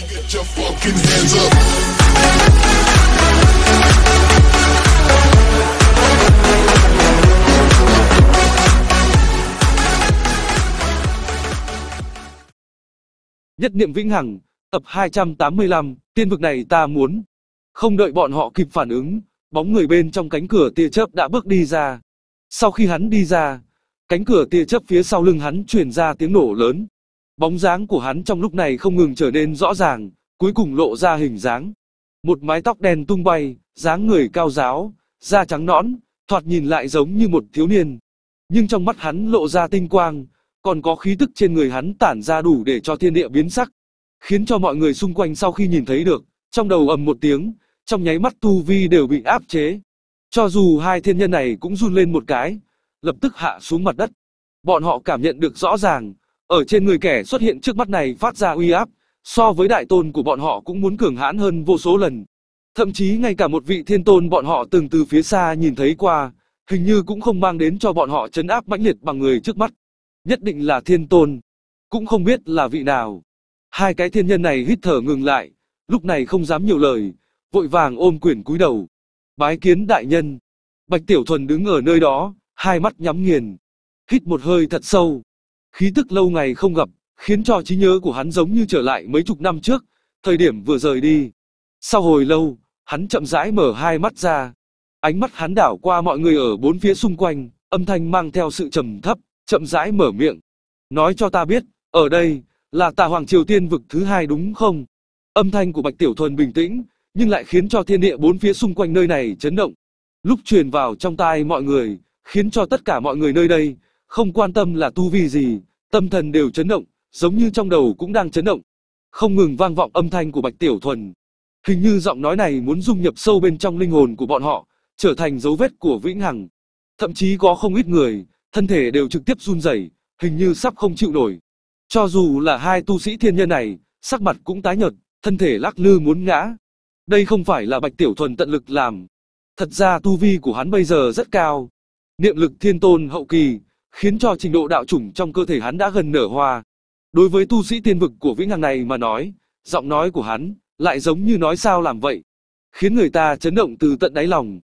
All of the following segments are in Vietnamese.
Nhất niệm vĩnh hằng, tập 285, tiên vực này ta muốn. Không đợi bọn họ kịp phản ứng, bóng người bên trong cánh cửa tia chớp đã bước đi ra. Sau khi hắn đi ra, cánh cửa tia chớp phía sau lưng hắn truyền ra tiếng nổ lớn, Bóng dáng của hắn trong lúc này không ngừng trở nên rõ ràng, cuối cùng lộ ra hình dáng. Một mái tóc đen tung bay, dáng người cao giáo, da trắng nõn, thoạt nhìn lại giống như một thiếu niên. Nhưng trong mắt hắn lộ ra tinh quang, còn có khí tức trên người hắn tản ra đủ để cho thiên địa biến sắc, khiến cho mọi người xung quanh sau khi nhìn thấy được, trong đầu ầm một tiếng, trong nháy mắt tu vi đều bị áp chế. Cho dù hai thiên nhân này cũng run lên một cái, lập tức hạ xuống mặt đất. Bọn họ cảm nhận được rõ ràng, ở trên người kẻ xuất hiện trước mắt này phát ra uy áp, so với đại tôn của bọn họ cũng muốn cường hãn hơn vô số lần. Thậm chí ngay cả một vị thiên tôn bọn họ từng từ phía xa nhìn thấy qua, hình như cũng không mang đến cho bọn họ chấn áp mãnh liệt bằng người trước mắt. Nhất định là thiên tôn, cũng không biết là vị nào. Hai cái thiên nhân này hít thở ngừng lại, lúc này không dám nhiều lời, vội vàng ôm quyển cúi đầu. Bái kiến đại nhân. Bạch Tiểu Thuần đứng ở nơi đó, hai mắt nhắm nghiền. Hít một hơi thật sâu, Khí tức lâu ngày không gặp, khiến cho trí nhớ của hắn giống như trở lại mấy chục năm trước, thời điểm vừa rời đi. Sau hồi lâu, hắn chậm rãi mở hai mắt ra. Ánh mắt hắn đảo qua mọi người ở bốn phía xung quanh, âm thanh mang theo sự trầm thấp, chậm rãi mở miệng. Nói cho ta biết, ở đây, là tà hoàng Triều Tiên vực thứ hai đúng không? Âm thanh của Bạch Tiểu Thuần bình tĩnh, nhưng lại khiến cho thiên địa bốn phía xung quanh nơi này chấn động. Lúc truyền vào trong tai mọi người, khiến cho tất cả mọi người nơi đây không quan tâm là tu vi gì, tâm thần đều chấn động, giống như trong đầu cũng đang chấn động. Không ngừng vang vọng âm thanh của Bạch Tiểu Thuần. Hình như giọng nói này muốn dung nhập sâu bên trong linh hồn của bọn họ, trở thành dấu vết của vĩnh hằng. Thậm chí có không ít người, thân thể đều trực tiếp run rẩy, hình như sắp không chịu nổi. Cho dù là hai tu sĩ thiên nhân này, sắc mặt cũng tái nhợt, thân thể lắc lư muốn ngã. Đây không phải là Bạch Tiểu Thuần tận lực làm. Thật ra tu vi của hắn bây giờ rất cao. Niệm lực thiên tôn hậu kỳ, khiến cho trình độ đạo chủng trong cơ thể hắn đã gần nở hoa. Đối với tu sĩ tiên vực của Vĩnh Hằng này mà nói, giọng nói của hắn lại giống như nói sao làm vậy, khiến người ta chấn động từ tận đáy lòng.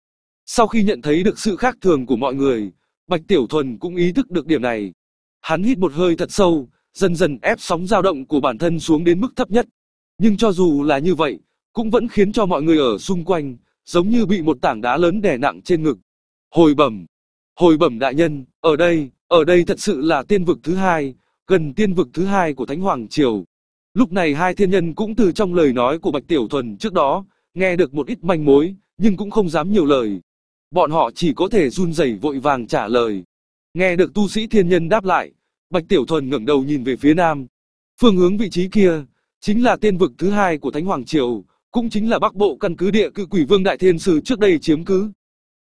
Sau khi nhận thấy được sự khác thường của mọi người, Bạch Tiểu Thuần cũng ý thức được điểm này. Hắn hít một hơi thật sâu, dần dần ép sóng dao động của bản thân xuống đến mức thấp nhất. Nhưng cho dù là như vậy, cũng vẫn khiến cho mọi người ở xung quanh, giống như bị một tảng đá lớn đè nặng trên ngực. Hồi bẩm, Hồi bẩm đại nhân, ở đây, ở đây thật sự là tiên vực thứ hai, gần tiên vực thứ hai của Thánh Hoàng Triều. Lúc này hai thiên nhân cũng từ trong lời nói của Bạch Tiểu Thuần trước đó, nghe được một ít manh mối, nhưng cũng không dám nhiều lời. Bọn họ chỉ có thể run rẩy vội vàng trả lời. Nghe được tu sĩ thiên nhân đáp lại, Bạch Tiểu Thuần ngẩng đầu nhìn về phía nam. Phương hướng vị trí kia, chính là tiên vực thứ hai của Thánh Hoàng Triều, cũng chính là bắc bộ căn cứ địa cự quỷ vương đại thiên sư trước đây chiếm cứ.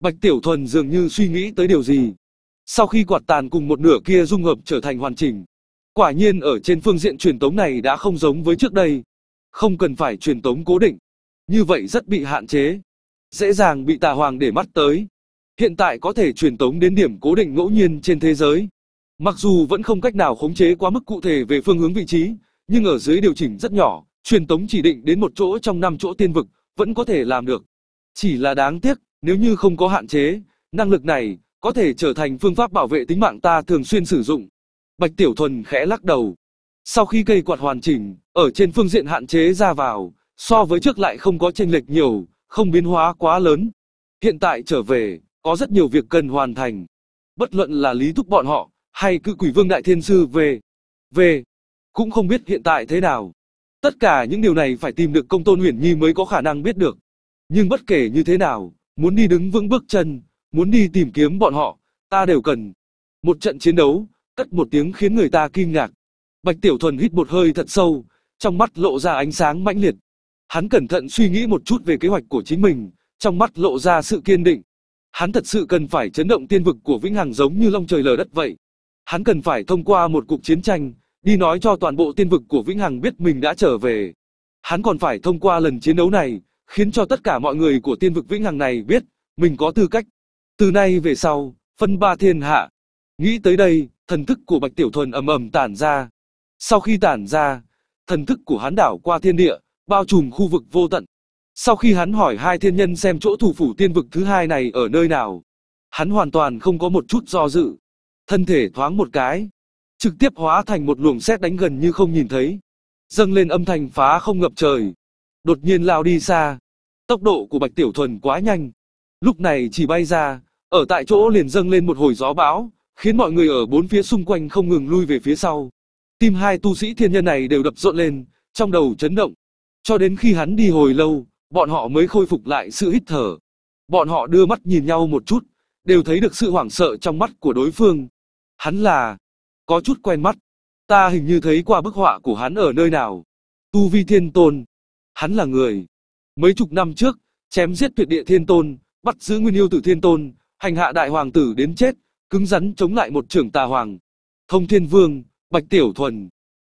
Bạch Tiểu Thuần dường như suy nghĩ tới điều gì. Sau khi quạt tàn cùng một nửa kia dung hợp trở thành hoàn chỉnh, quả nhiên ở trên phương diện truyền tống này đã không giống với trước đây. Không cần phải truyền tống cố định, như vậy rất bị hạn chế, dễ dàng bị tà hoàng để mắt tới. Hiện tại có thể truyền tống đến điểm cố định ngẫu nhiên trên thế giới. Mặc dù vẫn không cách nào khống chế quá mức cụ thể về phương hướng vị trí, nhưng ở dưới điều chỉnh rất nhỏ, truyền tống chỉ định đến một chỗ trong năm chỗ tiên vực, vẫn có thể làm được. Chỉ là đáng tiếc, nếu như không có hạn chế, năng lực này có thể trở thành phương pháp bảo vệ tính mạng ta thường xuyên sử dụng. Bạch Tiểu Thuần khẽ lắc đầu. Sau khi cây quạt hoàn chỉnh, ở trên phương diện hạn chế ra vào, so với trước lại không có chênh lệch nhiều, không biến hóa quá lớn. Hiện tại trở về, có rất nhiều việc cần hoàn thành. Bất luận là lý thúc bọn họ, hay cự quỷ vương đại thiên sư về. Về, cũng không biết hiện tại thế nào. Tất cả những điều này phải tìm được công tôn huyền nhi mới có khả năng biết được. Nhưng bất kể như thế nào, Muốn đi đứng vững bước chân, muốn đi tìm kiếm bọn họ, ta đều cần. Một trận chiến đấu, cất một tiếng khiến người ta kinh ngạc. Bạch Tiểu Thuần hít một hơi thật sâu, trong mắt lộ ra ánh sáng mãnh liệt. Hắn cẩn thận suy nghĩ một chút về kế hoạch của chính mình, trong mắt lộ ra sự kiên định. Hắn thật sự cần phải chấn động tiên vực của Vĩnh Hằng giống như long trời lở đất vậy. Hắn cần phải thông qua một cuộc chiến tranh, đi nói cho toàn bộ tiên vực của Vĩnh Hằng biết mình đã trở về. Hắn còn phải thông qua lần chiến đấu này, khiến cho tất cả mọi người của tiên vực vĩnh hằng này biết, mình có tư cách. Từ nay về sau, phân ba thiên hạ. Nghĩ tới đây, thần thức của Bạch Tiểu Thuần ầm ầm tản ra. Sau khi tản ra, thần thức của hắn đảo qua thiên địa, bao trùm khu vực vô tận. Sau khi hắn hỏi hai thiên nhân xem chỗ thủ phủ tiên vực thứ hai này ở nơi nào, hắn hoàn toàn không có một chút do dự. Thân thể thoáng một cái, trực tiếp hóa thành một luồng xét đánh gần như không nhìn thấy, dâng lên âm thanh phá không ngập trời, đột nhiên lao đi xa. Tốc độ của Bạch Tiểu Thuần quá nhanh. Lúc này chỉ bay ra, ở tại chỗ liền dâng lên một hồi gió bão, khiến mọi người ở bốn phía xung quanh không ngừng lui về phía sau. Tim hai tu sĩ thiên nhân này đều đập rộn lên, trong đầu chấn động. Cho đến khi hắn đi hồi lâu, bọn họ mới khôi phục lại sự hít thở. Bọn họ đưa mắt nhìn nhau một chút, đều thấy được sự hoảng sợ trong mắt của đối phương. Hắn là... có chút quen mắt. Ta hình như thấy qua bức họa của hắn ở nơi nào. Tu Vi Thiên Tôn. Hắn là người. Mấy chục năm trước, chém giết tuyệt địa thiên tôn, bắt giữ nguyên yêu tử thiên tôn, hành hạ đại hoàng tử đến chết, cứng rắn chống lại một trưởng tà hoàng. Thông thiên vương, bạch tiểu thuần.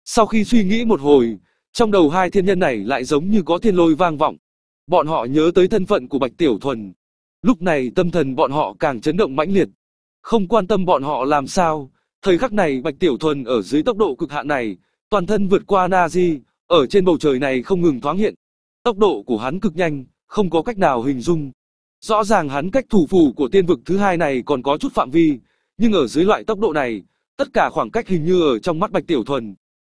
Sau khi suy nghĩ một hồi, trong đầu hai thiên nhân này lại giống như có thiên lôi vang vọng. Bọn họ nhớ tới thân phận của bạch tiểu thuần. Lúc này tâm thần bọn họ càng chấn động mãnh liệt. Không quan tâm bọn họ làm sao, thời khắc này bạch tiểu thuần ở dưới tốc độ cực hạn này, toàn thân vượt qua na di, ở trên bầu trời này không ngừng thoáng hiện. Tốc độ của hắn cực nhanh, không có cách nào hình dung. Rõ ràng hắn cách thủ phủ của tiên vực thứ hai này còn có chút phạm vi, nhưng ở dưới loại tốc độ này, tất cả khoảng cách hình như ở trong mắt Bạch Tiểu Thuần.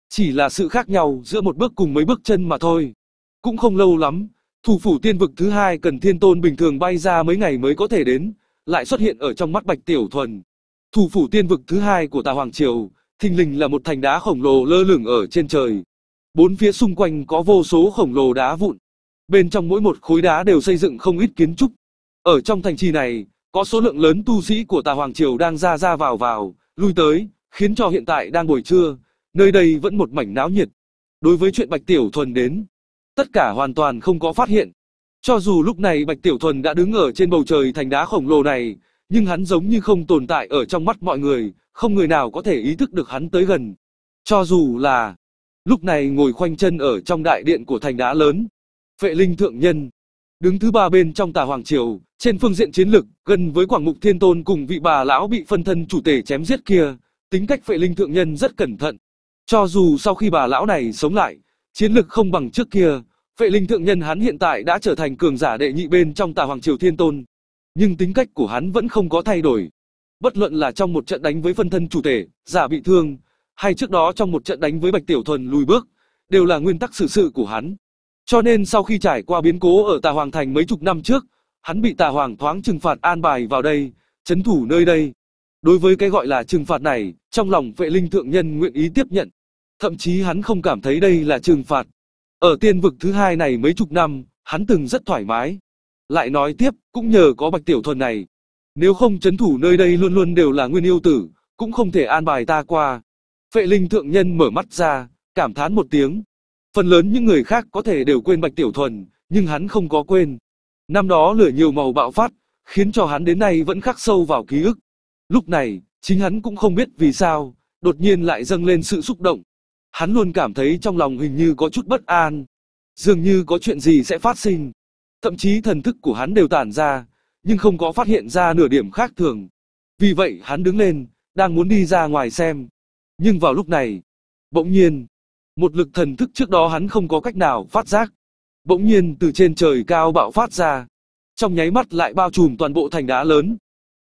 Chỉ là sự khác nhau giữa một bước cùng mấy bước chân mà thôi. Cũng không lâu lắm, thủ phủ tiên vực thứ hai cần thiên tôn bình thường bay ra mấy ngày mới có thể đến, lại xuất hiện ở trong mắt Bạch Tiểu Thuần. Thủ phủ tiên vực thứ hai của Tà Hoàng Triều, thình lình là một thành đá khổng lồ lơ lửng ở trên trời. Bốn phía xung quanh có vô số khổng lồ đá vụn, bên trong mỗi một khối đá đều xây dựng không ít kiến trúc. Ở trong thành trì này, có số lượng lớn tu sĩ của tà Hoàng Triều đang ra ra vào vào, lui tới, khiến cho hiện tại đang buổi trưa, nơi đây vẫn một mảnh náo nhiệt. Đối với chuyện Bạch Tiểu Thuần đến, tất cả hoàn toàn không có phát hiện. Cho dù lúc này Bạch Tiểu Thuần đã đứng ở trên bầu trời thành đá khổng lồ này, nhưng hắn giống như không tồn tại ở trong mắt mọi người, không người nào có thể ý thức được hắn tới gần. Cho dù là lúc này ngồi khoanh chân ở trong đại điện của thành đá lớn, Vệ Linh Thượng Nhân, đứng thứ ba bên trong tà Hoàng Triều, trên phương diện chiến lực, gần với Quảng Mục Thiên Tôn cùng vị bà lão bị phân thân chủ tể chém giết kia, tính cách Vệ Linh Thượng Nhân rất cẩn thận. Cho dù sau khi bà lão này sống lại, chiến lực không bằng trước kia, Vệ Linh Thượng Nhân hắn hiện tại đã trở thành cường giả đệ nhị bên trong tà Hoàng Triều Thiên Tôn. Nhưng tính cách của hắn vẫn không có thay đổi. Bất luận là trong một trận đánh với phân thân chủ tể, giả bị thương, hay trước đó trong một trận đánh với Bạch Tiểu Thuần lùi bước, đều là nguyên tắc xử sự, sự của hắn. Cho nên sau khi trải qua biến cố ở Tà Hoàng Thành mấy chục năm trước, hắn bị Tà Hoàng thoáng trừng phạt an bài vào đây, chấn thủ nơi đây. Đối với cái gọi là trừng phạt này, trong lòng vệ linh thượng nhân nguyện ý tiếp nhận. Thậm chí hắn không cảm thấy đây là trừng phạt. Ở tiên vực thứ hai này mấy chục năm, hắn từng rất thoải mái. Lại nói tiếp, cũng nhờ có bạch tiểu thuần này. Nếu không chấn thủ nơi đây luôn luôn đều là nguyên yêu tử, cũng không thể an bài ta qua. Vệ linh thượng nhân mở mắt ra, cảm thán một tiếng, Phần lớn những người khác có thể đều quên Bạch Tiểu Thuần, nhưng hắn không có quên. Năm đó lửa nhiều màu bạo phát, khiến cho hắn đến nay vẫn khắc sâu vào ký ức. Lúc này, chính hắn cũng không biết vì sao, đột nhiên lại dâng lên sự xúc động. Hắn luôn cảm thấy trong lòng hình như có chút bất an, dường như có chuyện gì sẽ phát sinh. Thậm chí thần thức của hắn đều tản ra, nhưng không có phát hiện ra nửa điểm khác thường. Vì vậy hắn đứng lên, đang muốn đi ra ngoài xem. Nhưng vào lúc này, bỗng nhiên, một lực thần thức trước đó hắn không có cách nào phát giác. Bỗng nhiên từ trên trời cao bạo phát ra, trong nháy mắt lại bao trùm toàn bộ thành đá lớn,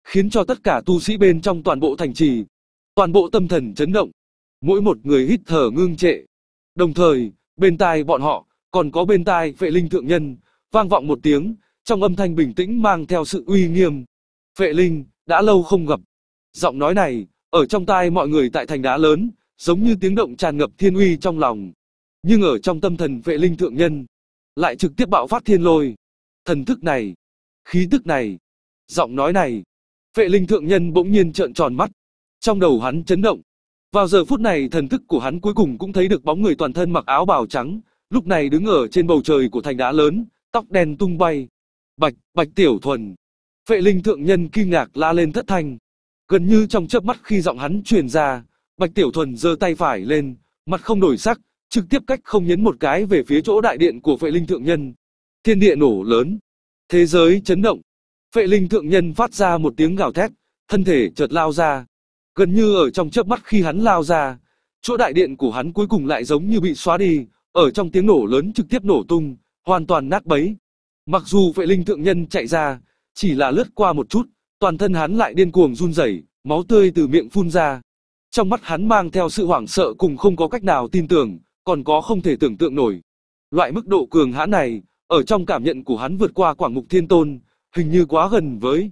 khiến cho tất cả tu sĩ bên trong toàn bộ thành trì, toàn bộ tâm thần chấn động, mỗi một người hít thở ngưng trệ. Đồng thời, bên tai bọn họ, còn có bên tai vệ linh thượng nhân, vang vọng một tiếng, trong âm thanh bình tĩnh mang theo sự uy nghiêm. Vệ linh, đã lâu không gặp. Giọng nói này, ở trong tai mọi người tại thành đá lớn, giống như tiếng động tràn ngập thiên uy trong lòng. Nhưng ở trong tâm thần vệ linh thượng nhân, lại trực tiếp bạo phát thiên lôi. Thần thức này, khí tức này, giọng nói này, vệ linh thượng nhân bỗng nhiên trợn tròn mắt. Trong đầu hắn chấn động. Vào giờ phút này thần thức của hắn cuối cùng cũng thấy được bóng người toàn thân mặc áo bào trắng, lúc này đứng ở trên bầu trời của thành đá lớn, tóc đen tung bay. Bạch, bạch tiểu thuần. Vệ linh thượng nhân kinh ngạc la lên thất thanh. Gần như trong chớp mắt khi giọng hắn truyền ra, Bạch Tiểu Thuần giơ tay phải lên, mặt không đổi sắc, trực tiếp cách không nhấn một cái về phía chỗ đại điện của vệ linh thượng nhân. Thiên địa nổ lớn, thế giới chấn động. Vệ linh thượng nhân phát ra một tiếng gào thét, thân thể chợt lao ra. Gần như ở trong chớp mắt khi hắn lao ra, chỗ đại điện của hắn cuối cùng lại giống như bị xóa đi, ở trong tiếng nổ lớn trực tiếp nổ tung, hoàn toàn nát bấy. Mặc dù vệ linh thượng nhân chạy ra, chỉ là lướt qua một chút, toàn thân hắn lại điên cuồng run rẩy, máu tươi từ miệng phun ra. Trong mắt hắn mang theo sự hoảng sợ cùng không có cách nào tin tưởng, còn có không thể tưởng tượng nổi. Loại mức độ cường hãn này, ở trong cảm nhận của hắn vượt qua quảng mục thiên tôn, hình như quá gần với.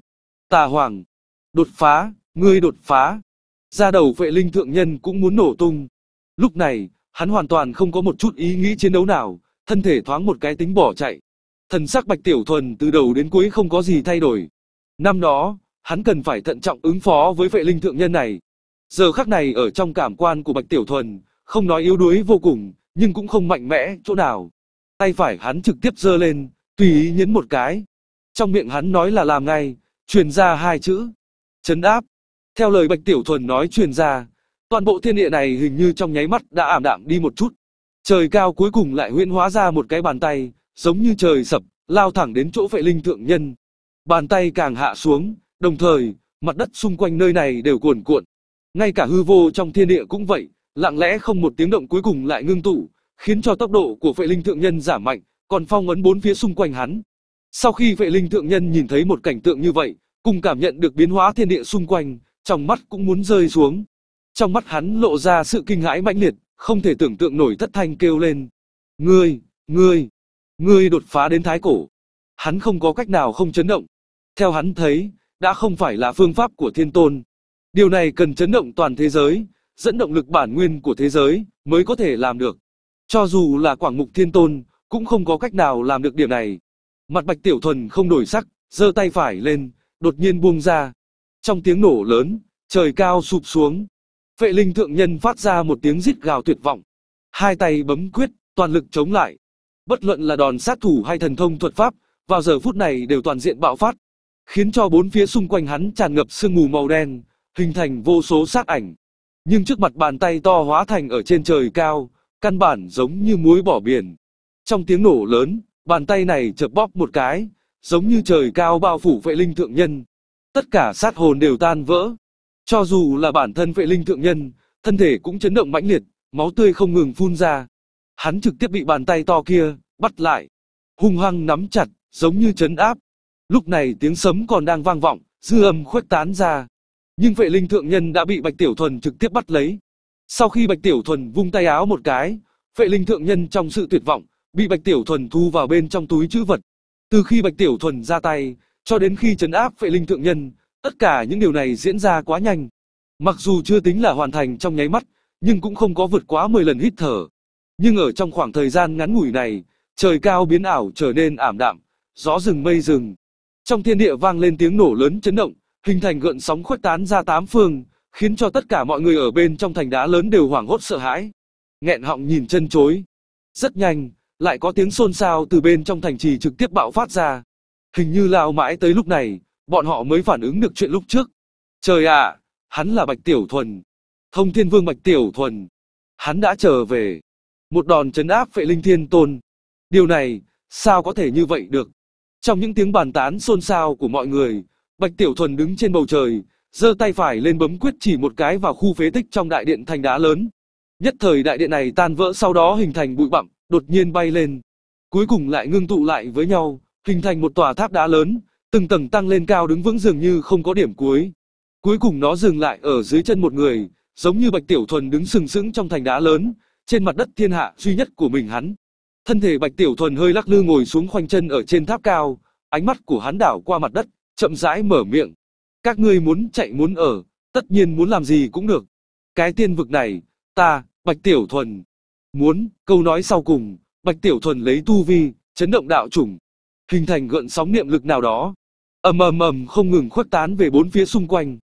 Tà hoàng, đột phá, ngươi đột phá. Ra đầu vệ linh thượng nhân cũng muốn nổ tung. Lúc này, hắn hoàn toàn không có một chút ý nghĩ chiến đấu nào, thân thể thoáng một cái tính bỏ chạy. Thần sắc bạch tiểu thuần từ đầu đến cuối không có gì thay đổi. Năm đó, hắn cần phải thận trọng ứng phó với vệ linh thượng nhân này, Giờ khắc này ở trong cảm quan của Bạch Tiểu Thuần, không nói yếu đuối vô cùng, nhưng cũng không mạnh mẽ chỗ nào. Tay phải hắn trực tiếp giơ lên, tùy ý nhấn một cái. Trong miệng hắn nói là làm ngay, truyền ra hai chữ. Chấn áp. Theo lời Bạch Tiểu Thuần nói truyền ra, toàn bộ thiên địa này hình như trong nháy mắt đã ảm đạm đi một chút. Trời cao cuối cùng lại huyễn hóa ra một cái bàn tay, giống như trời sập, lao thẳng đến chỗ vệ linh thượng nhân. Bàn tay càng hạ xuống, đồng thời, mặt đất xung quanh nơi này đều cuồn cuộn, ngay cả hư vô trong thiên địa cũng vậy, lặng lẽ không một tiếng động cuối cùng lại ngưng tụ, khiến cho tốc độ của vệ linh thượng nhân giảm mạnh, còn phong ấn bốn phía xung quanh hắn. Sau khi vệ linh thượng nhân nhìn thấy một cảnh tượng như vậy, cùng cảm nhận được biến hóa thiên địa xung quanh, trong mắt cũng muốn rơi xuống. Trong mắt hắn lộ ra sự kinh hãi mãnh liệt, không thể tưởng tượng nổi thất thanh kêu lên. Ngươi, ngươi, ngươi đột phá đến thái cổ. Hắn không có cách nào không chấn động. Theo hắn thấy, đã không phải là phương pháp của thiên tôn, Điều này cần chấn động toàn thế giới, dẫn động lực bản nguyên của thế giới mới có thể làm được. Cho dù là Quảng Mục Thiên Tôn, cũng không có cách nào làm được điểm này. Mặt Bạch Tiểu Thuần không đổi sắc, giơ tay phải lên, đột nhiên buông ra. Trong tiếng nổ lớn, trời cao sụp xuống. Vệ linh thượng nhân phát ra một tiếng rít gào tuyệt vọng. Hai tay bấm quyết, toàn lực chống lại. Bất luận là đòn sát thủ hay thần thông thuật pháp, vào giờ phút này đều toàn diện bạo phát. Khiến cho bốn phía xung quanh hắn tràn ngập sương mù màu đen, hình thành vô số xác ảnh. Nhưng trước mặt bàn tay to hóa thành ở trên trời cao, căn bản giống như muối bỏ biển. Trong tiếng nổ lớn, bàn tay này chợp bóp một cái, giống như trời cao bao phủ vệ linh thượng nhân. Tất cả sát hồn đều tan vỡ. Cho dù là bản thân vệ linh thượng nhân, thân thể cũng chấn động mãnh liệt, máu tươi không ngừng phun ra. Hắn trực tiếp bị bàn tay to kia, bắt lại. Hung hăng nắm chặt, giống như chấn áp. Lúc này tiếng sấm còn đang vang vọng, dư âm khuếch tán ra. Nhưng vệ linh thượng nhân đã bị Bạch Tiểu Thuần trực tiếp bắt lấy. Sau khi Bạch Tiểu Thuần vung tay áo một cái, vệ linh thượng nhân trong sự tuyệt vọng, bị Bạch Tiểu Thuần thu vào bên trong túi chữ vật. Từ khi Bạch Tiểu Thuần ra tay, cho đến khi chấn áp vệ linh thượng nhân, tất cả những điều này diễn ra quá nhanh. Mặc dù chưa tính là hoàn thành trong nháy mắt, nhưng cũng không có vượt quá 10 lần hít thở. Nhưng ở trong khoảng thời gian ngắn ngủi này, trời cao biến ảo trở nên ảm đạm, gió rừng mây rừng. Trong thiên địa vang lên tiếng nổ lớn chấn động, hình thành gợn sóng khuếch tán ra tám phương, khiến cho tất cả mọi người ở bên trong thành đá lớn đều hoảng hốt sợ hãi. Nghẹn họng nhìn chân chối. Rất nhanh, lại có tiếng xôn xao từ bên trong thành trì trực tiếp bạo phát ra. Hình như lao mãi tới lúc này, bọn họ mới phản ứng được chuyện lúc trước. Trời ạ, à, hắn là Bạch Tiểu Thuần. Thông Thiên Vương Bạch Tiểu Thuần. Hắn đã trở về. Một đòn chấn áp vệ linh thiên tôn. Điều này, sao có thể như vậy được? Trong những tiếng bàn tán xôn xao của mọi người, Bạch Tiểu Thuần đứng trên bầu trời, giơ tay phải lên bấm quyết chỉ một cái vào khu phế tích trong đại điện thành đá lớn. Nhất thời đại điện này tan vỡ sau đó hình thành bụi bặm, đột nhiên bay lên. Cuối cùng lại ngưng tụ lại với nhau, hình thành một tòa tháp đá lớn, từng tầng tăng lên cao đứng vững dường như không có điểm cuối. Cuối cùng nó dừng lại ở dưới chân một người, giống như Bạch Tiểu Thuần đứng sừng sững trong thành đá lớn, trên mặt đất thiên hạ duy nhất của mình hắn. Thân thể Bạch Tiểu Thuần hơi lắc lư ngồi xuống khoanh chân ở trên tháp cao, ánh mắt của hắn đảo qua mặt đất, chậm rãi mở miệng. Các ngươi muốn chạy muốn ở, tất nhiên muốn làm gì cũng được. Cái tiên vực này, ta, Bạch Tiểu Thuần. Muốn, câu nói sau cùng, Bạch Tiểu Thuần lấy tu vi, chấn động đạo chủng. Hình thành gợn sóng niệm lực nào đó. ầm ầm ầm không ngừng khuếch tán về bốn phía xung quanh.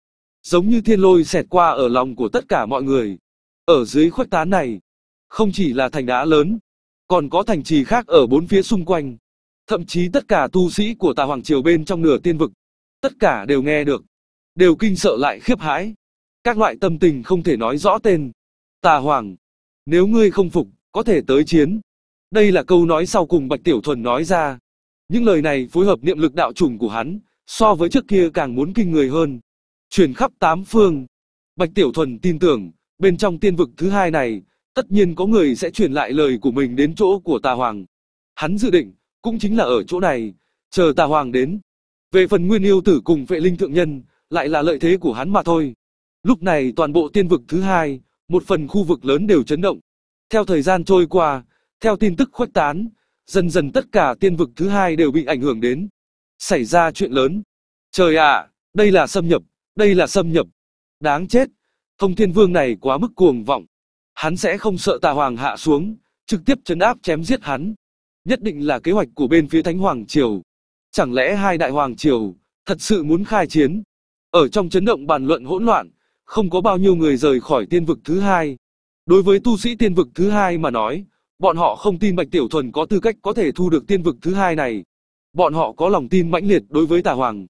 Giống như thiên lôi xẹt qua ở lòng của tất cả mọi người. Ở dưới khuếch tán này, không chỉ là thành đá lớn, còn có thành trì khác ở bốn phía xung quanh. Thậm chí tất cả tu sĩ của tà Hoàng Triều bên trong nửa tiên vực tất cả đều nghe được, đều kinh sợ lại khiếp hãi. Các loại tâm tình không thể nói rõ tên. Tà Hoàng, nếu ngươi không phục, có thể tới chiến. Đây là câu nói sau cùng Bạch Tiểu Thuần nói ra. Những lời này phối hợp niệm lực đạo trùng của hắn, so với trước kia càng muốn kinh người hơn. Truyền khắp tám phương. Bạch Tiểu Thuần tin tưởng, bên trong tiên vực thứ hai này, tất nhiên có người sẽ truyền lại lời của mình đến chỗ của Tà Hoàng. Hắn dự định, cũng chính là ở chỗ này, chờ Tà Hoàng đến, về phần nguyên yêu tử cùng vệ linh thượng nhân, lại là lợi thế của hắn mà thôi. Lúc này toàn bộ tiên vực thứ hai, một phần khu vực lớn đều chấn động. Theo thời gian trôi qua, theo tin tức khuếch tán, dần dần tất cả tiên vực thứ hai đều bị ảnh hưởng đến. Xảy ra chuyện lớn. Trời ạ, đây là xâm nhập, đây là xâm nhập. Đáng chết, thông thiên vương này quá mức cuồng vọng. Hắn sẽ không sợ tà hoàng hạ xuống, trực tiếp chấn áp chém giết hắn. Nhất định là kế hoạch của bên phía Thánh Hoàng Triều. Chẳng lẽ hai đại hoàng triều thật sự muốn khai chiến? Ở trong chấn động bàn luận hỗn loạn, không có bao nhiêu người rời khỏi tiên vực thứ hai. Đối với tu sĩ tiên vực thứ hai mà nói, bọn họ không tin Bạch Tiểu Thuần có tư cách có thể thu được tiên vực thứ hai này. Bọn họ có lòng tin mãnh liệt đối với Tà Hoàng.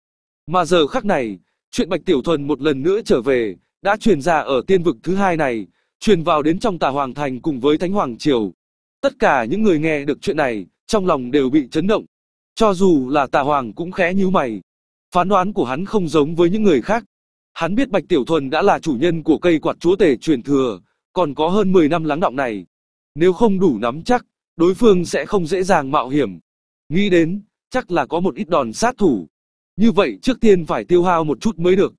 Mà giờ khắc này, chuyện Bạch Tiểu Thuần một lần nữa trở về, đã truyền ra ở tiên vực thứ hai này, truyền vào đến trong Tà Hoàng Thành cùng với Thánh Hoàng Triều. Tất cả những người nghe được chuyện này, trong lòng đều bị chấn động. Cho dù là tà hoàng cũng khẽ nhíu mày. Phán đoán của hắn không giống với những người khác. Hắn biết Bạch Tiểu Thuần đã là chủ nhân của cây quạt chúa tể truyền thừa, còn có hơn 10 năm lắng đọng này. Nếu không đủ nắm chắc, đối phương sẽ không dễ dàng mạo hiểm. Nghĩ đến, chắc là có một ít đòn sát thủ. Như vậy trước tiên phải tiêu hao một chút mới được.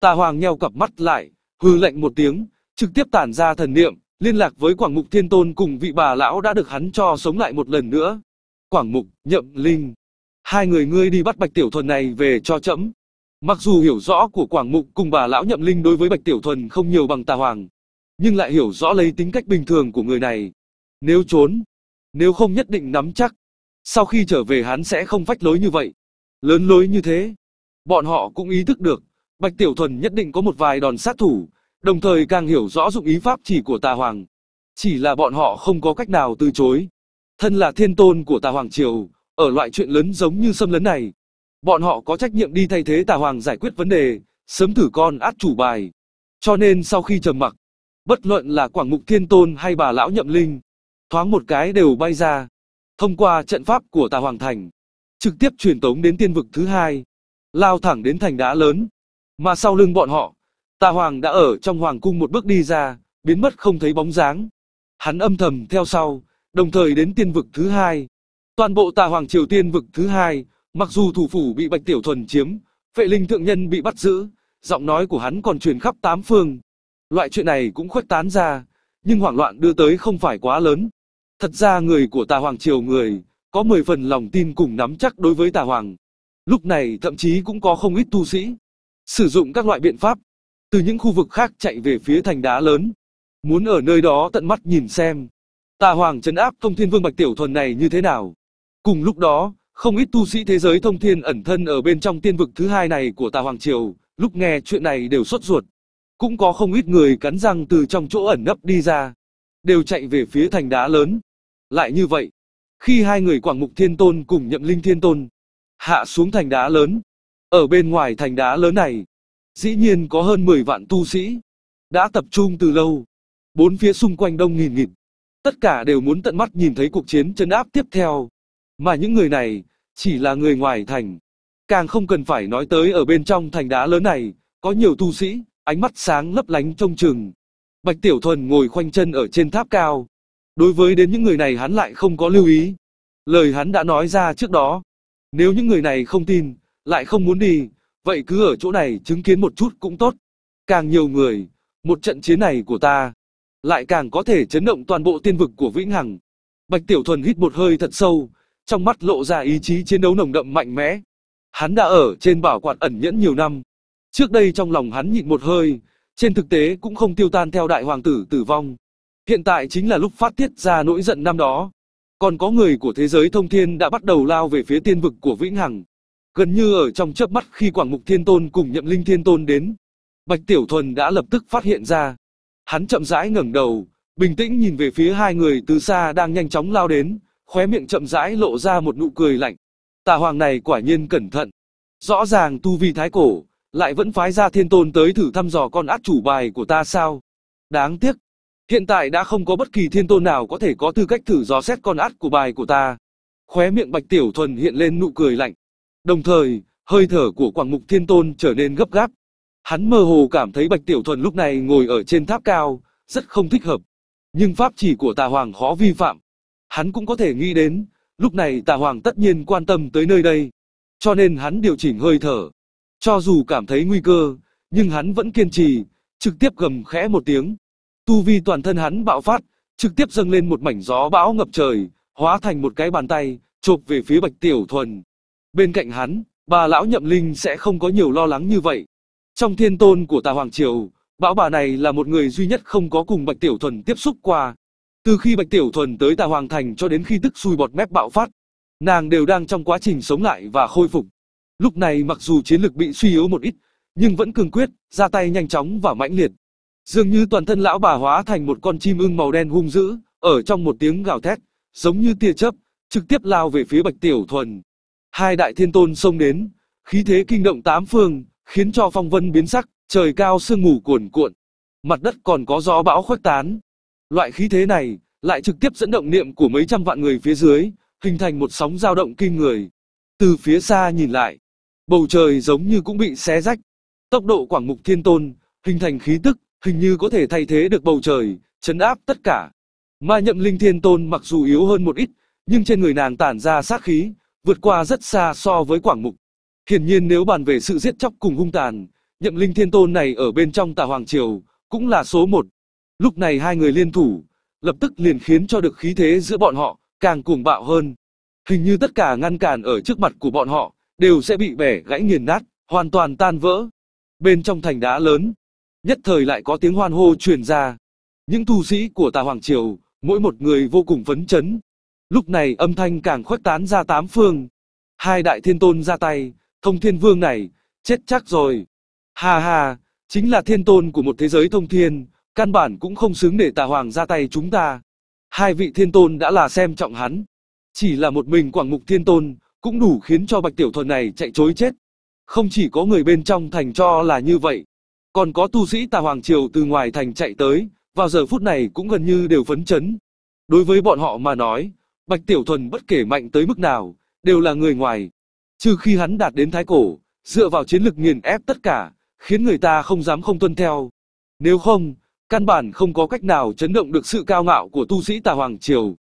Tà Hoàng nheo cặp mắt lại, hừ lạnh một tiếng, trực tiếp tản ra thần niệm, liên lạc với Quảng Mục Thiên Tôn cùng vị bà lão đã được hắn cho sống lại một lần nữa. Quảng Mục, Nhậm Linh. Hai người ngươi đi bắt Bạch Tiểu Thuần này về cho chậm. Mặc dù hiểu rõ của Quảng Mục cùng bà lão Nhậm Linh đối với Bạch Tiểu Thuần không nhiều bằng Tà Hoàng, nhưng lại hiểu rõ lấy tính cách bình thường của người này. Nếu trốn, nếu không nhất định nắm chắc, sau khi trở về hắn sẽ không phách lối như vậy. Lớn lối như thế, bọn họ cũng ý thức được, Bạch Tiểu Thuần nhất định có một vài đòn sát thủ, đồng thời càng hiểu rõ dụng ý pháp chỉ của Tà Hoàng. Chỉ là bọn họ không có cách nào từ chối. Thân là thiên tôn của tà hoàng triều, ở loại chuyện lớn giống như xâm lấn này, bọn họ có trách nhiệm đi thay thế tà hoàng giải quyết vấn đề, sớm thử con át chủ bài. Cho nên sau khi trầm mặc, bất luận là Quảng Mục Thiên Tôn hay bà lão Nhậm Linh, thoáng một cái đều bay ra, thông qua trận pháp của Tà Hoàng Thành, trực tiếp truyền tống đến tiên vực thứ hai, lao thẳng đến thành đá lớn. Mà sau lưng bọn họ, Tà Hoàng đã ở trong hoàng cung một bước đi ra, biến mất không thấy bóng dáng. Hắn âm thầm theo sau, đồng thời đến tiên vực thứ hai. Toàn bộ tà hoàng triều tiên vực thứ hai, mặc dù thủ phủ bị Bạch Tiểu Thuần chiếm, vệ Linh Thượng Nhân bị bắt giữ, giọng nói của hắn còn truyền khắp tám phương. Loại chuyện này cũng khuếch tán ra, nhưng hoảng loạn đưa tới không phải quá lớn. Thật ra người của tà hoàng triều người, có 10 phần lòng tin cùng nắm chắc đối với tà hoàng. Lúc này thậm chí cũng có không ít tu sĩ, sử dụng các loại biện pháp, từ những khu vực khác chạy về phía thành đá lớn, muốn ở nơi đó tận mắt nhìn xem. Tà Hoàng chấn áp thông thiên vương Bạch Tiểu Thuần này như thế nào? Cùng lúc đó, không ít tu sĩ thế giới thông thiên ẩn thân ở bên trong tiên vực thứ hai này của Tà Hoàng Triều, lúc nghe chuyện này đều sốt ruột. Cũng có không ít người cắn răng từ trong chỗ ẩn nấp đi ra, đều chạy về phía thành đá lớn. Lại như vậy, khi hai người Quảng Mục Thiên Tôn cùng Nhậm Linh Thiên Tôn hạ xuống thành đá lớn, ở bên ngoài thành đá lớn này, dĩ nhiên có hơn 10 vạn tu sĩ, đã tập trung từ lâu. Bốn phía xung quanh đông nghìn nghịt, tất cả đều muốn tận mắt nhìn thấy cuộc chiến chấn áp tiếp theo. Mà những người này, chỉ là người ngoài thành. Càng không cần phải nói tới ở bên trong thành đá lớn này, có nhiều tu sĩ, ánh mắt sáng lấp lánh trông chừng. Bạch Tiểu Thuần ngồi khoanh chân ở trên tháp cao. Đối với đến những người này hắn lại không có lưu ý. Lời hắn đã nói ra trước đó. Nếu những người này không tin, lại không muốn đi, vậy cứ ở chỗ này chứng kiến một chút cũng tốt. Càng nhiều người, một trận chiến này của ta, lại càng có thể chấn động toàn bộ tiên vực của Vĩnh Hằng. Bạch Tiểu Thuần hít một hơi thật sâu, trong mắt lộ ra ý chí chiến đấu nồng đậm mạnh mẽ. Hắn đã ở trên bảo quạt ẩn nhẫn nhiều năm. Trước đây trong lòng hắn nhịn một hơi, trên thực tế cũng không tiêu tan theo đại hoàng tử tử vong. Hiện tại chính là lúc phát tiết ra nỗi giận năm đó. Còn có người của thế giới thông thiên đã bắt đầu lao về phía tiên vực của Vĩnh Hằng. Gần như ở trong chớp mắt khi Quảng Mục Thiên Tôn cùng Nhậm Linh Thiên Tôn đến, Bạch Tiểu Thuần đã lập tức phát hiện ra, Hắn chậm rãi ngẩng đầu, bình tĩnh nhìn về phía hai người từ xa đang nhanh chóng lao đến, khóe miệng chậm rãi lộ ra một nụ cười lạnh. Tà hoàng này quả nhiên cẩn thận. Rõ ràng tu vi thái cổ, lại vẫn phái ra thiên tôn tới thử thăm dò con át chủ bài của ta sao. Đáng tiếc, hiện tại đã không có bất kỳ thiên tôn nào có thể có tư cách thử dò xét con át của bài của ta. Khóe miệng bạch tiểu thuần hiện lên nụ cười lạnh. Đồng thời, hơi thở của quảng mục thiên tôn trở nên gấp gáp, Hắn mơ hồ cảm thấy Bạch Tiểu Thuần lúc này ngồi ở trên tháp cao, rất không thích hợp. Nhưng pháp chỉ của Tà Hoàng khó vi phạm. Hắn cũng có thể nghĩ đến, lúc này Tà Hoàng tất nhiên quan tâm tới nơi đây. Cho nên hắn điều chỉnh hơi thở. Cho dù cảm thấy nguy cơ, nhưng hắn vẫn kiên trì, trực tiếp gầm khẽ một tiếng. Tu vi toàn thân hắn bạo phát, trực tiếp dâng lên một mảnh gió bão ngập trời, hóa thành một cái bàn tay, chộp về phía Bạch Tiểu Thuần. Bên cạnh hắn, bà lão nhậm linh sẽ không có nhiều lo lắng như vậy. Trong thiên tôn của Tà Hoàng Triều, bão bà này là một người duy nhất không có cùng Bạch Tiểu Thuần tiếp xúc qua. Từ khi Bạch Tiểu Thuần tới Tà Hoàng Thành cho đến khi tức xui bọt mép bạo phát, nàng đều đang trong quá trình sống lại và khôi phục. Lúc này mặc dù chiến lực bị suy yếu một ít, nhưng vẫn cương quyết, ra tay nhanh chóng và mãnh liệt. Dường như toàn thân lão bà hóa thành một con chim ưng màu đen hung dữ, ở trong một tiếng gào thét, giống như tia chớp, trực tiếp lao về phía Bạch Tiểu Thuần. Hai đại thiên tôn xông đến, khí thế kinh động tám phương, khiến cho phong vân biến sắc, trời cao sương mù cuồn cuộn, mặt đất còn có gió bão khuếch tán. Loại khí thế này lại trực tiếp dẫn động niệm của mấy trăm vạn người phía dưới, hình thành một sóng dao động kinh người. Từ phía xa nhìn lại, bầu trời giống như cũng bị xé rách. Tốc độ Quảng Mục Thiên Tôn hình thành khí tức, hình như có thể thay thế được bầu trời, chấn áp tất cả. Ma Nhậm Linh Thiên Tôn mặc dù yếu hơn một ít, nhưng trên người nàng tản ra sát khí, vượt qua rất xa so với Quảng Mục Hiển nhiên nếu bàn về sự giết chóc cùng hung tàn, nhậm linh thiên tôn này ở bên trong tà Hoàng Triều, cũng là số một. Lúc này hai người liên thủ, lập tức liền khiến cho được khí thế giữa bọn họ, càng cuồng bạo hơn. Hình như tất cả ngăn cản ở trước mặt của bọn họ, đều sẽ bị bẻ gãy nghiền nát, hoàn toàn tan vỡ. Bên trong thành đá lớn, nhất thời lại có tiếng hoan hô truyền ra. Những tu sĩ của tà Hoàng Triều, mỗi một người vô cùng phấn chấn. Lúc này âm thanh càng khuếch tán ra tám phương. Hai đại thiên tôn ra tay, thông thiên vương này, chết chắc rồi. Hà hà, chính là thiên tôn của một thế giới thông thiên, căn bản cũng không xứng để tà hoàng ra tay chúng ta. Hai vị thiên tôn đã là xem trọng hắn. Chỉ là một mình quảng mục thiên tôn, cũng đủ khiến cho bạch tiểu thuần này chạy chối chết. Không chỉ có người bên trong thành cho là như vậy, còn có tu sĩ tà hoàng triều từ ngoài thành chạy tới, vào giờ phút này cũng gần như đều phấn chấn. Đối với bọn họ mà nói, Bạch Tiểu Thuần bất kể mạnh tới mức nào, đều là người ngoài, Trừ khi hắn đạt đến thái cổ, dựa vào chiến lực nghiền ép tất cả, khiến người ta không dám không tuân theo. Nếu không, căn bản không có cách nào chấn động được sự cao ngạo của tu sĩ Tà Hoàng Triều.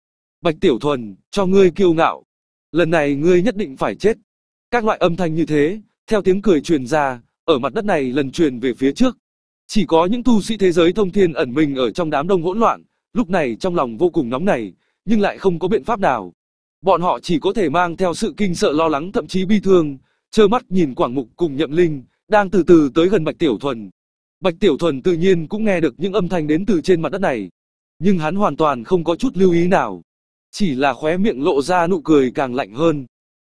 Bạch Tiểu Thuần, cho ngươi kiêu ngạo. Lần này ngươi nhất định phải chết. Các loại âm thanh như thế, theo tiếng cười truyền ra, ở mặt đất này lần truyền về phía trước. Chỉ có những tu sĩ thế giới thông thiên ẩn mình ở trong đám đông hỗn loạn, lúc này trong lòng vô cùng nóng này, nhưng lại không có biện pháp nào bọn họ chỉ có thể mang theo sự kinh sợ lo lắng thậm chí bi thương, trơ mắt nhìn Quảng Mục cùng Nhậm Linh, đang từ từ tới gần Bạch Tiểu Thuần. Bạch Tiểu Thuần tự nhiên cũng nghe được những âm thanh đến từ trên mặt đất này, nhưng hắn hoàn toàn không có chút lưu ý nào. Chỉ là khóe miệng lộ ra nụ cười càng lạnh hơn.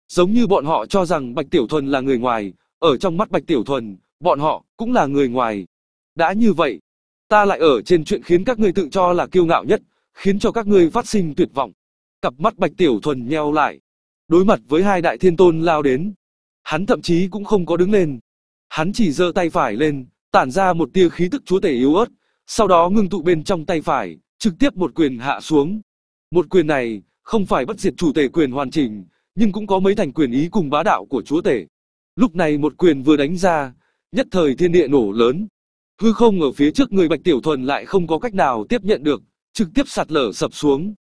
Giống như bọn họ cho rằng Bạch Tiểu Thuần là người ngoài, ở trong mắt Bạch Tiểu Thuần, bọn họ cũng là người ngoài. Đã như vậy, ta lại ở trên chuyện khiến các ngươi tự cho là kiêu ngạo nhất, khiến cho các ngươi phát sinh tuyệt vọng cặp mắt Bạch Tiểu Thuần nheo lại. Đối mặt với hai đại thiên tôn lao đến, hắn thậm chí cũng không có đứng lên. Hắn chỉ giơ tay phải lên, tản ra một tia khí tức chúa tể yếu ớt, sau đó ngưng tụ bên trong tay phải, trực tiếp một quyền hạ xuống. Một quyền này, không phải bất diệt chủ tể quyền hoàn chỉnh, nhưng cũng có mấy thành quyền ý cùng bá đạo của chúa tể. Lúc này một quyền vừa đánh ra, nhất thời thiên địa nổ lớn. Hư không ở phía trước người Bạch Tiểu Thuần lại không có cách nào tiếp nhận được, trực tiếp sạt lở sập xuống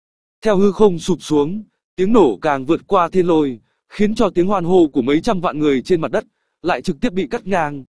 theo hư không sụp xuống, tiếng nổ càng vượt qua thiên lôi, khiến cho tiếng hoan hô của mấy trăm vạn người trên mặt đất lại trực tiếp bị cắt ngang,